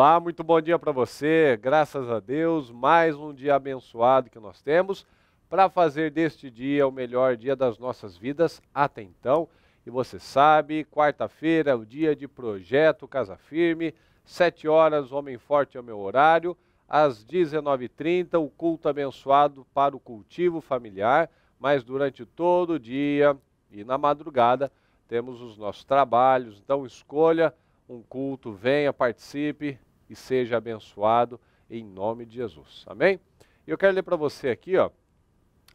Olá, muito bom dia para você. Graças a Deus, mais um dia abençoado que nós temos para fazer deste dia o melhor dia das nossas vidas até então. E você sabe, quarta-feira é o dia de projeto Casa Firme, 7 horas, Homem Forte é o meu horário, às 19h30, o culto abençoado para o cultivo familiar, mas durante todo o dia e na madrugada temos os nossos trabalhos, então escolha um culto, venha, participe, e seja abençoado em nome de Jesus. Amém? E eu quero ler para você aqui, ó,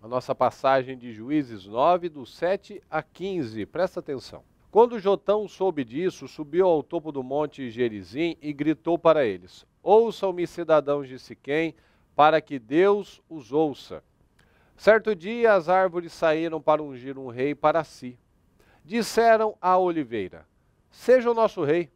a nossa passagem de Juízes 9, do 7 a 15. Presta atenção. Quando Jotão soube disso, subiu ao topo do monte Gerizim e gritou para eles: Ouçam-me, cidadãos de Siquém, para que Deus os ouça. Certo dia as árvores saíram para ungir um rei para si. Disseram à oliveira: Seja o nosso rei.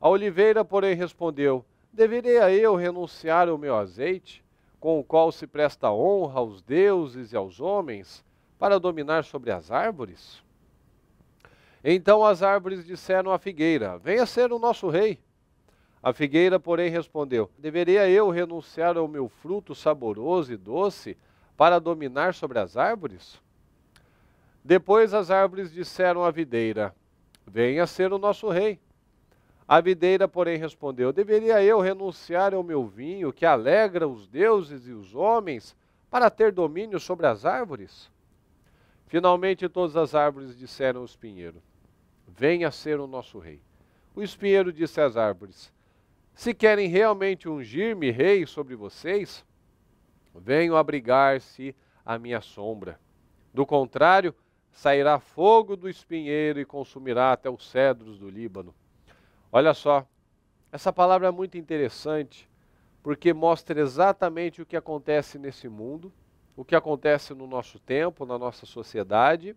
A oliveira, porém, respondeu: Deveria eu renunciar ao meu azeite, com o qual se presta honra aos deuses e aos homens, para dominar sobre as árvores? Então as árvores disseram à figueira: Venha ser o nosso rei. A figueira, porém, respondeu: Deveria eu renunciar ao meu fruto saboroso e doce para dominar sobre as árvores? Depois as árvores disseram à videira: Venha ser o nosso rei. A videira, porém, respondeu: Deveria eu renunciar ao meu vinho, que alegra os deuses e os homens, para ter domínio sobre as árvores? Finalmente, todas as árvores disseram ao espinheiro: Venha ser o nosso rei. O espinheiro disse às árvores: Se querem realmente ungir-me rei sobre vocês, venham abrigar-se à minha sombra. Do contrário, sairá fogo do espinheiro e consumirá até os cedros do Líbano. Olha só, essa palavra é muito interessante porque mostra exatamente o que acontece nesse mundo, o que acontece no nosso tempo, na nossa sociedade,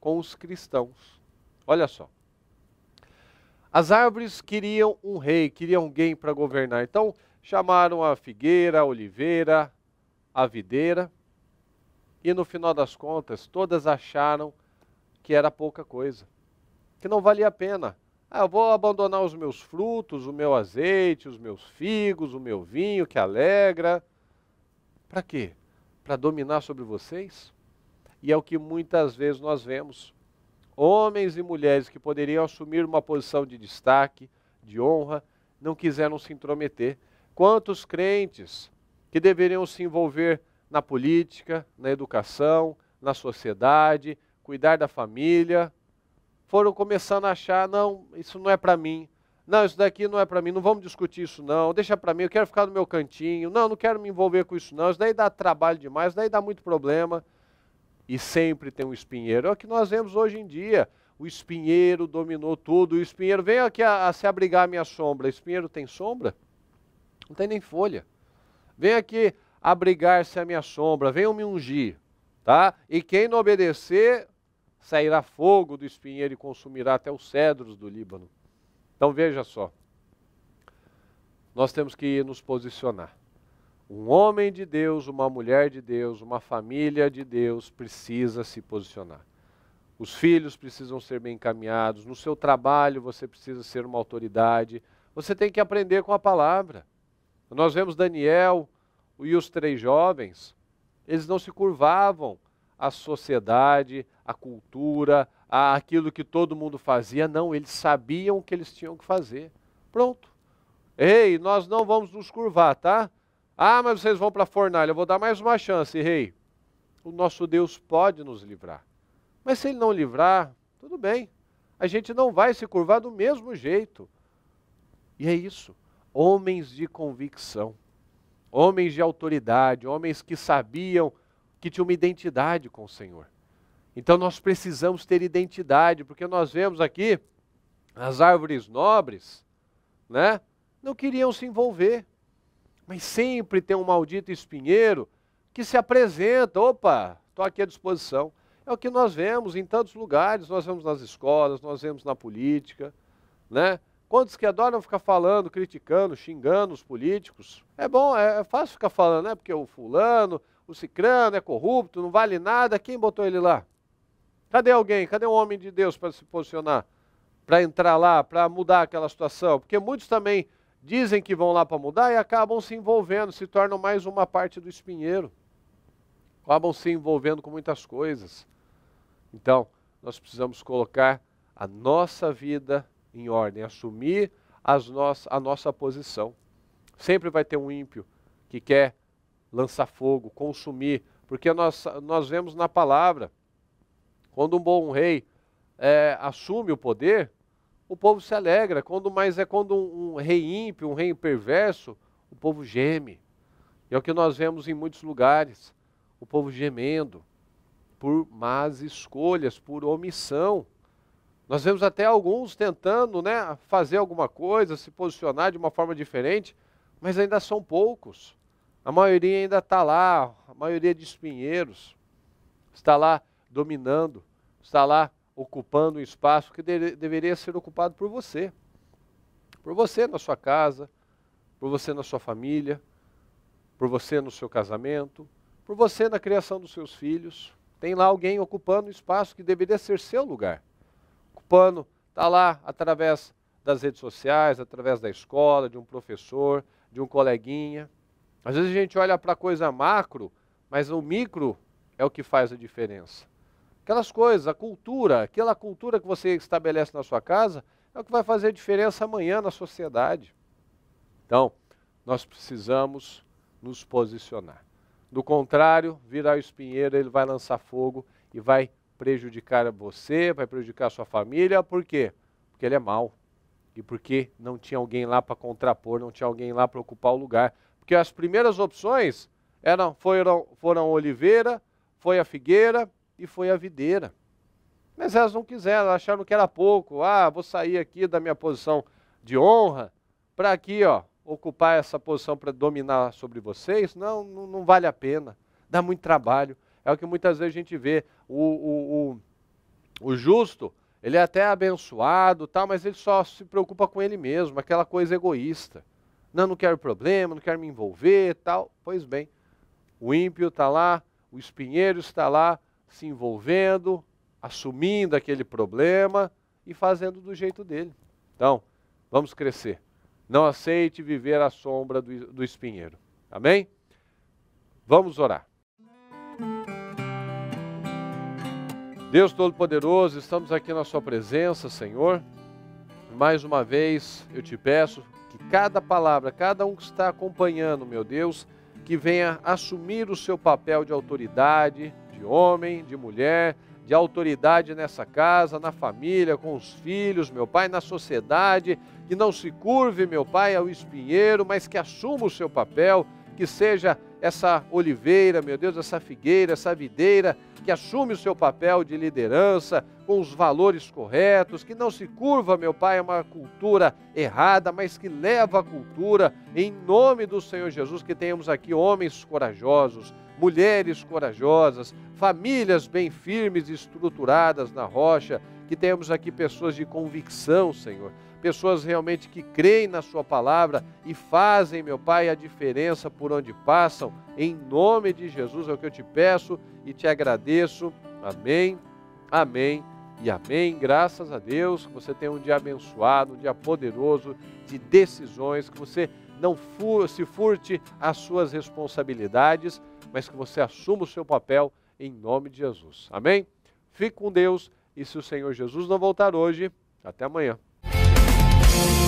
com os cristãos. Olha só. As árvores queriam um rei, queriam alguém para governar. Então chamaram a figueira, a oliveira, a videira. E no final das contas, todas acharam que era pouca coisa, que não valia a pena ah, eu vou abandonar os meus frutos, o meu azeite, os meus figos, o meu vinho que alegra. Para quê? Para dominar sobre vocês? E é o que muitas vezes nós vemos. Homens e mulheres que poderiam assumir uma posição de destaque, de honra, não quiseram se intrometer. Quantos crentes que deveriam se envolver na política, na educação, na sociedade, cuidar da família, foram começando a achar, não, isso não é para mim. Não, isso daqui não é para mim, não vamos discutir isso não, deixa para mim, eu quero ficar no meu cantinho. Não, não quero me envolver com isso não, isso daí dá trabalho demais, isso daí dá muito problema. E sempre tem um espinheiro. É o que nós vemos hoje em dia. O espinheiro dominou tudo. O espinheiro, vem aqui a, a se abrigar a minha sombra. O espinheiro tem sombra? Não tem nem folha. Vem aqui abrigar-se a minha sombra, venham me ungir, tá? E quem não obedecer, sairá fogo do espinheiro e consumirá até os cedros do Líbano. Então veja só, nós temos que nos posicionar. Um homem de Deus, uma mulher de Deus, uma família de Deus precisa se posicionar. Os filhos precisam ser bem encaminhados, no seu trabalho você precisa ser uma autoridade, você tem que aprender com a palavra. Nós vemos Daniel e os três jovens, eles não se curvavam a sociedade, a cultura, a aquilo que todo mundo fazia. Não, eles sabiam o que eles tinham que fazer. Pronto. Ei, nós não vamos nos curvar, tá? Ah, mas vocês vão para a fornalha, eu vou dar mais uma chance, rei. O nosso Deus pode nos livrar. Mas se ele não livrar, tudo bem. A gente não vai se curvar do mesmo jeito. E é isso. Homens de convicção, homens de autoridade, homens que sabiam que tinha uma identidade com o Senhor. Então nós precisamos ter identidade, porque nós vemos aqui as árvores nobres, né? Não queriam se envolver. Mas sempre tem um maldito espinheiro que se apresenta, opa, estou aqui à disposição. É o que nós vemos em tantos lugares, nós vemos nas escolas, nós vemos na política, né? Quantos que adoram ficar falando, criticando, xingando os políticos? É bom, é, é fácil ficar falando, né? Porque o fulano, o Cicrano é corrupto, não vale nada, quem botou ele lá? Cadê alguém? Cadê um homem de Deus para se posicionar? Para entrar lá, para mudar aquela situação? Porque muitos também dizem que vão lá para mudar e acabam se envolvendo, se tornam mais uma parte do espinheiro. Acabam se envolvendo com muitas coisas. Então, nós precisamos colocar a nossa vida em ordem, assumir as no a nossa posição. Sempre vai ter um ímpio que quer lançar fogo, consumir. Porque nós, nós vemos na palavra, quando um bom rei é, assume o poder, o povo se alegra. Quando mais é quando um, um rei ímpio, um rei perverso, o povo geme. E é o que nós vemos em muitos lugares, o povo gemendo por más escolhas, por omissão. Nós vemos até alguns tentando né, fazer alguma coisa, se posicionar de uma forma diferente, mas ainda são poucos. A maioria ainda está lá, a maioria é de espinheiros está lá dominando, está lá ocupando um espaço que de deveria ser ocupado por você. Por você na sua casa, por você na sua família, por você no seu casamento, por você na criação dos seus filhos. Tem lá alguém ocupando um espaço que deveria ser seu lugar. Ocupando, está lá através das redes sociais, através da escola, de um professor, de um coleguinha. Às vezes a gente olha para a coisa macro, mas o micro é o que faz a diferença. Aquelas coisas, a cultura, aquela cultura que você estabelece na sua casa, é o que vai fazer a diferença amanhã na sociedade. Então, nós precisamos nos posicionar. Do contrário, virar o espinheiro, ele vai lançar fogo e vai prejudicar você, vai prejudicar sua família. Por quê? Porque ele é mau. E porque não tinha alguém lá para contrapor, não tinha alguém lá para ocupar o lugar que as primeiras opções eram, foram, foram a oliveira, foi a figueira e foi a videira. Mas elas não quiseram, acharam que era pouco. Ah, vou sair aqui da minha posição de honra para aqui, ó, ocupar essa posição para dominar sobre vocês. Não, não, não, vale a pena. Dá muito trabalho. É o que muitas vezes a gente vê. O, o, o, o justo, ele é até abençoado, tal, mas ele só se preocupa com ele mesmo, aquela coisa egoísta. Não, não quero problema, não quero me envolver tal. Pois bem, o ímpio está lá, o espinheiro está lá se envolvendo, assumindo aquele problema e fazendo do jeito dele. Então, vamos crescer. Não aceite viver à sombra do, do espinheiro. Amém? Vamos orar. Deus Todo-Poderoso, estamos aqui na Sua presença, Senhor. Mais uma vez eu te peço que cada palavra, cada um que está acompanhando, meu Deus, que venha assumir o seu papel de autoridade, de homem, de mulher, de autoridade nessa casa, na família, com os filhos, meu Pai, na sociedade, que não se curve, meu Pai, ao espinheiro, mas que assuma o seu papel, que seja essa oliveira, meu Deus, essa figueira, essa videira que assume o seu papel de liderança com os valores corretos, que não se curva, meu Pai, a uma cultura errada, mas que leva a cultura em nome do Senhor Jesus, que tenhamos aqui homens corajosos, mulheres corajosas, famílias bem firmes e estruturadas na rocha, que tenhamos aqui pessoas de convicção, Senhor pessoas realmente que creem na Sua palavra e fazem, meu Pai, a diferença por onde passam. Em nome de Jesus é o que eu te peço e te agradeço. Amém, amém e amém. Graças a Deus que você tenha um dia abençoado, um dia poderoso de decisões, que você não fur, se furte às suas responsabilidades, mas que você assuma o seu papel em nome de Jesus. Amém? Fique com Deus e se o Senhor Jesus não voltar hoje, até amanhã. Thank you.